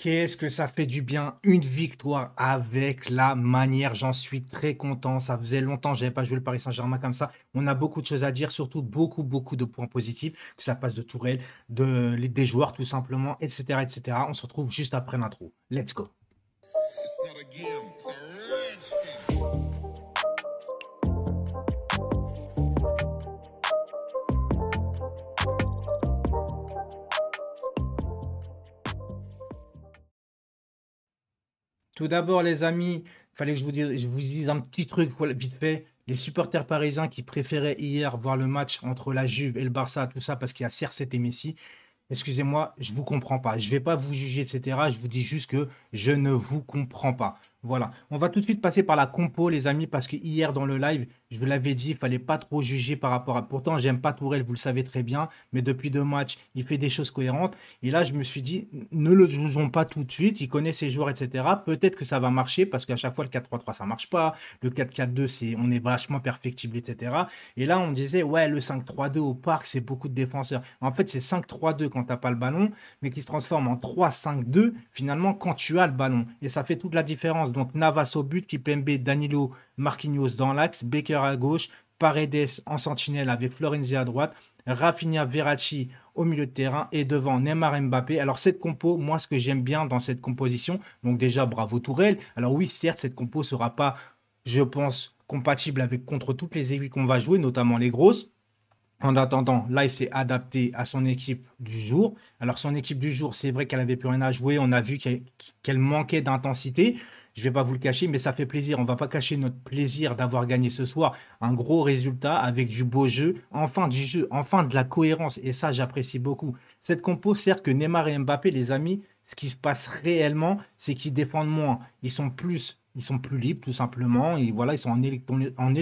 Qu'est-ce que ça fait du bien une victoire avec la manière. J'en suis très content. Ça faisait longtemps que n'avais pas joué le Paris Saint-Germain comme ça. On a beaucoup de choses à dire, surtout beaucoup beaucoup de points positifs, que ça passe de Tourelle, de des joueurs tout simplement, etc., etc. On se retrouve juste après l'intro. Let's go. Tout d'abord, les amis, fallait que je vous dise, je vous un petit truc vite fait. Les supporters parisiens qui préféraient hier voir le match entre la Juve et le Barça, tout ça parce qu'il y a cr et Messi. Excusez-moi, je ne vous comprends pas. Je ne vais pas vous juger, etc. Je vous dis juste que je ne vous comprends pas. Voilà, on va tout de suite passer par la compo, les amis, parce que hier dans le live, je vous l'avais dit, il fallait pas trop juger par rapport à. Pourtant, j'aime pas Tourelle, vous le savez très bien, mais depuis deux matchs, il fait des choses cohérentes. Et là, je me suis dit, ne le jugeons pas tout de suite, il connaît ses joueurs, etc. Peut-être que ça va marcher, parce qu'à chaque fois, le 4-3-3, ça marche pas. Le 4-4-2, on est vachement perfectible, etc. Et là, on disait, ouais, le 5-3-2 au parc, c'est beaucoup de défenseurs. En fait, c'est 5-3-2 quand tu pas le ballon, mais qui se transforme en 3-5-2, finalement, quand tu as le ballon. Et ça fait toute la différence. Donc Navas au but, Kipembe, Danilo, Marquinhos dans l'axe, Baker à gauche, Paredes en sentinelle avec Florenzi à droite, Rafinha Verratti au milieu de terrain et devant Neymar Mbappé. Alors cette compo, moi ce que j'aime bien dans cette composition, donc déjà bravo Tourelle. Alors oui, certes, cette compo sera pas, je pense, compatible avec contre toutes les aiguilles qu'on va jouer, notamment les grosses. En attendant, là, il s'est adapté à son équipe du jour. Alors, son équipe du jour, c'est vrai qu'elle n'avait plus rien à jouer. On a vu qu'elle manquait d'intensité je vais pas vous le cacher, mais ça fait plaisir. On va pas cacher notre plaisir d'avoir gagné ce soir un gros résultat avec du beau jeu, enfin du jeu, enfin de la cohérence. Et ça, j'apprécie beaucoup. Cette compo, sert que Neymar et Mbappé, les amis, ce qui se passe réellement, c'est qu'ils défendent moins. Ils sont plus ils sont plus libres, tout simplement. Et voilà, ils sont en électron, en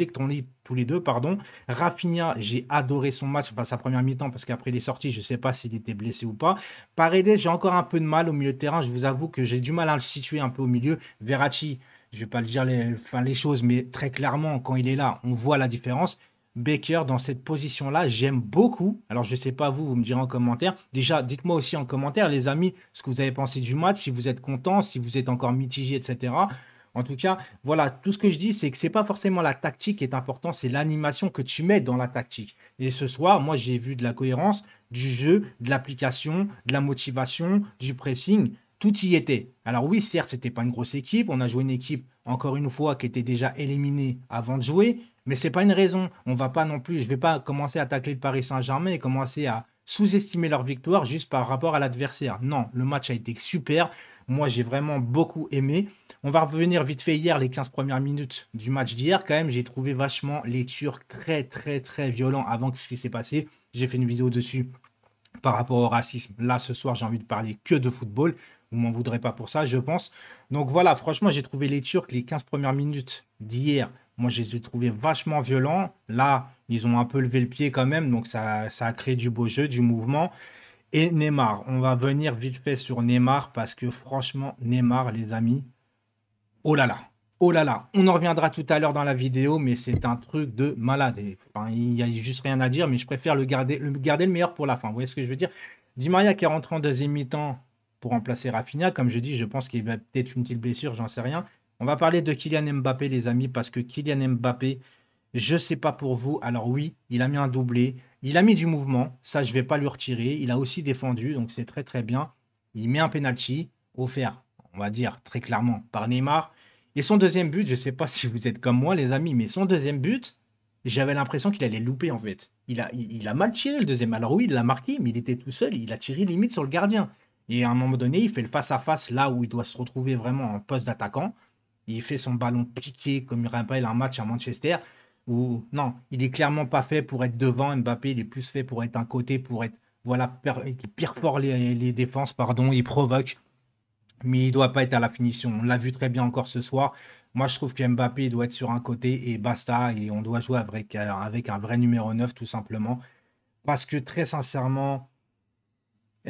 tous les deux, pardon. Rafinha, j'ai adoré son match, enfin sa première mi-temps, parce qu'après les sorties, je sais pas s'il était blessé ou pas. Paredes, j'ai encore un peu de mal au milieu de terrain. Je vous avoue que j'ai du mal à le situer un peu au milieu. Verratti, je vais pas le dire les, enfin, les choses, mais très clairement, quand il est là, on voit la différence. Baker dans cette position-là, j'aime beaucoup. Alors, je ne sais pas vous, vous me direz en commentaire. Déjà, dites-moi aussi en commentaire, les amis, ce que vous avez pensé du match, si vous êtes content, si vous êtes encore mitigé, etc. En tout cas, voilà, tout ce que je dis, c'est que ce n'est pas forcément la tactique qui est importante, c'est l'animation que tu mets dans la tactique. Et ce soir, moi, j'ai vu de la cohérence, du jeu, de l'application, de la motivation, du pressing. Tout y était. Alors oui, certes, c'était pas une grosse équipe. On a joué une équipe, encore une fois, qui était déjà éliminée avant de jouer. Mais c'est pas une raison. On va pas non plus. Je ne vais pas commencer à tacler le Paris Saint-Germain et commencer à sous-estimer leur victoire juste par rapport à l'adversaire. Non, le match a été super. Moi, j'ai vraiment beaucoup aimé. On va revenir vite fait hier, les 15 premières minutes du match d'hier. Quand même, j'ai trouvé vachement les Turcs très, très, très violents avant ce qui s'est passé. J'ai fait une vidéo dessus par rapport au racisme. Là, ce soir, j'ai envie de parler que de football. Vous m'en voudrez pas pour ça, je pense. Donc voilà, franchement, j'ai trouvé les Turcs, les 15 premières minutes d'hier, moi, je les ai trouvés vachement violents. Là, ils ont un peu levé le pied quand même, donc ça, ça a créé du beau jeu, du mouvement et Neymar. On va venir vite fait sur Neymar parce que franchement, Neymar, les amis, oh là là, oh là là, on en reviendra tout à l'heure dans la vidéo, mais c'est un truc de malade. il n'y a juste rien à dire, mais je préfère le garder, le garder le meilleur pour la fin. Vous voyez ce que je veux dire Di Maria qui est rentré en deuxième mi-temps pour remplacer Rafinha, comme je dis, je pense qu'il va peut-être une petite blessure, j'en sais rien. On va parler de Kylian Mbappé, les amis, parce que Kylian Mbappé, je ne sais pas pour vous. Alors oui, il a mis un doublé. Il a mis du mouvement. Ça, je vais pas lui retirer. Il a aussi défendu, donc c'est très très bien. Il met un penalty offert, on va dire très clairement, par Neymar. Et son deuxième but, je ne sais pas si vous êtes comme moi, les amis, mais son deuxième but, j'avais l'impression qu'il allait louper en fait. Il a, il a mal tiré le deuxième. Alors oui, il l'a marqué, mais il était tout seul. Il a tiré limite sur le gardien. Et à un moment donné, il fait le face-à-face -face, là où il doit se retrouver vraiment en poste d'attaquant. Il fait son ballon piqué, comme il rappelle un match à Manchester non, il est clairement pas fait pour être devant Mbappé, il est plus fait pour être un côté, pour être voilà, qui pire les, les, défenses, pardon, il provoque, mais il doit pas être à la finition. On l'a vu très bien encore ce soir. Moi, je trouve que Mbappé doit être sur un côté et basta, et on doit jouer avec, euh, avec un vrai numéro 9 tout simplement. Parce que très sincèrement,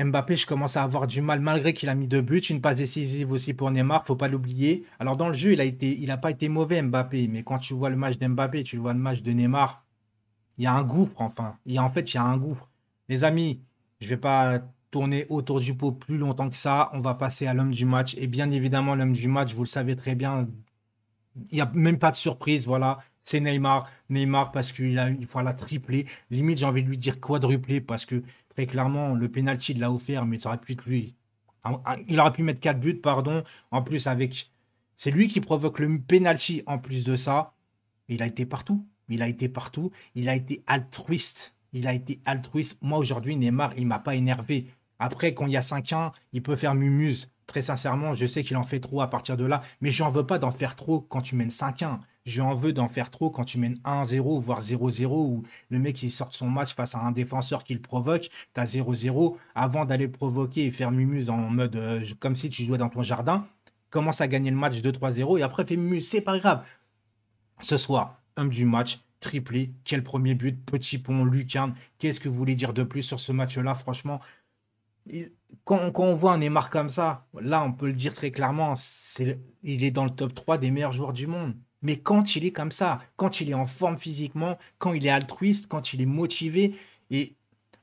Mbappé, je commence à avoir du mal malgré qu'il a mis deux buts, une passe décisive aussi pour Neymar, faut pas l'oublier. Alors dans le jeu, il a été, il a pas été mauvais Mbappé, mais quand tu vois le match d'Mbappé, tu vois le match de Neymar, il y a un gouffre enfin. Il y en fait, il y a un gouffre. Les amis, je ne vais pas tourner autour du pot plus longtemps que ça. On va passer à l'homme du match et bien évidemment l'homme du match, vous le savez très bien, il n'y a même pas de surprise, voilà. C'est Neymar. Neymar, parce qu'il a une la triplé. Limite, j'ai envie de lui dire quadruplé, parce que très clairement, le penalty, il l'a offert, mais ça aurait pu être lui. Ah, ah, il aurait pu mettre 4 buts, pardon. En plus, avec. C'est lui qui provoque le penalty en plus de ça. Il a été partout. Il a été partout. Il a été altruiste. Il a été altruiste. Moi, aujourd'hui, Neymar, il m'a pas énervé. Après, quand il y a 5-1, il peut faire mumuse. Très sincèrement, je sais qu'il en fait trop à partir de là, mais je n'en veux pas d'en faire trop quand tu mènes 5-1. Je n'en veux d'en faire trop quand tu mènes 1-0, voire 0-0, où le mec il sort son match face à un défenseur qu'il provoque, Tu as 0-0, avant d'aller provoquer et faire mumuse en mode euh, comme si tu jouais dans ton jardin, commence à gagner le match 2-3-0 et après fais mumuse, c'est pas grave. Ce soir, homme du match, triplé, quel premier but, petit pont, lucarne, qu'est-ce que vous voulez dire de plus sur ce match-là Franchement, quand, on voit un Neymar comme ça, là, on peut le dire très clairement, il est dans le top 3 des meilleurs joueurs du monde. Mais quand il est comme ça, quand il est en forme physiquement, quand il est altruiste, quand il est motivé, et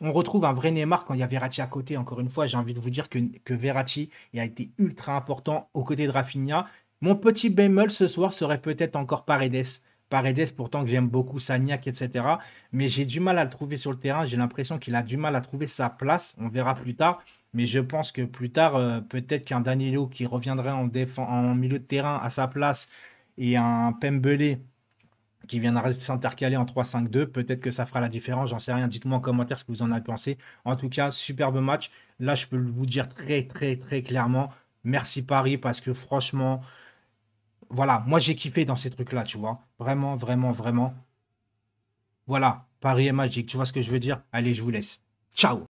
on retrouve un vrai Neymar quand il y a Verratti à côté. Encore une fois, j'ai envie de vous dire que, que Verratti a été ultra important aux côtés de Rafinha. Mon petit bémol ce soir serait peut-être encore Paredes. Paredes, pourtant que j'aime beaucoup, Sagnac, etc. Mais j'ai du mal à le trouver sur le terrain. J'ai l'impression qu'il a du mal à trouver sa place. On verra plus tard. Mais je pense que plus tard, euh, peut-être qu'un Danilo qui reviendrait en, en milieu de terrain à sa place et un Pembele qui viendra s'intercaler en 3-5-2. Peut-être que ça fera la différence, j'en sais rien. Dites-moi en commentaire ce que vous en avez pensé. En tout cas, superbe match. Là, je peux vous dire très, très, très clairement, merci Paris, parce que franchement, voilà, moi j'ai kiffé dans ces trucs-là, tu vois. Vraiment, vraiment, vraiment. Voilà, Paris est magique, tu vois ce que je veux dire Allez, je vous laisse. Ciao